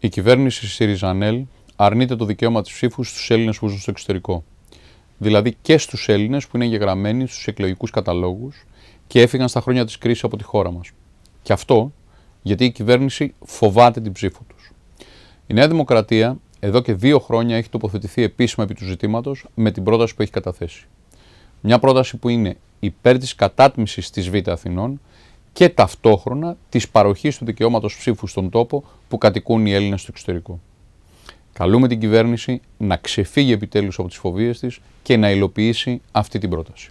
Η κυβέρνηση ΣΥΡΙΖΑΝΕΛ αρνείται το δικαίωμα της ψήφου στους Έλληνες που ζουν στο εξωτερικό. Δηλαδή και στους Έλληνες που είναι εγγεγραμμένοι στους εκλογικούς καταλόγους και έφυγαν στα χρόνια της κρίσης από τη χώρα μας. Και αυτό γιατί η κυβέρνηση φοβάται την ψήφο τους. Η Νέα Δημοκρατία εδώ και δύο χρόνια έχει τοποθετηθεί επίσημα επί του ζητήματος με την πρόταση που έχει καταθέσει. Μια πρόταση που είναι υπέρ της κατάτμισης της Β' Αθηνών και ταυτόχρονα της παροχής του δικαιώματος ψήφου στον τόπο που κατοικούν οι Έλληνες στο εξωτερικό. Καλούμε την κυβέρνηση να ξεφύγει επιτέλους από τις φοβίες της και να υλοποιήσει αυτή την πρόταση.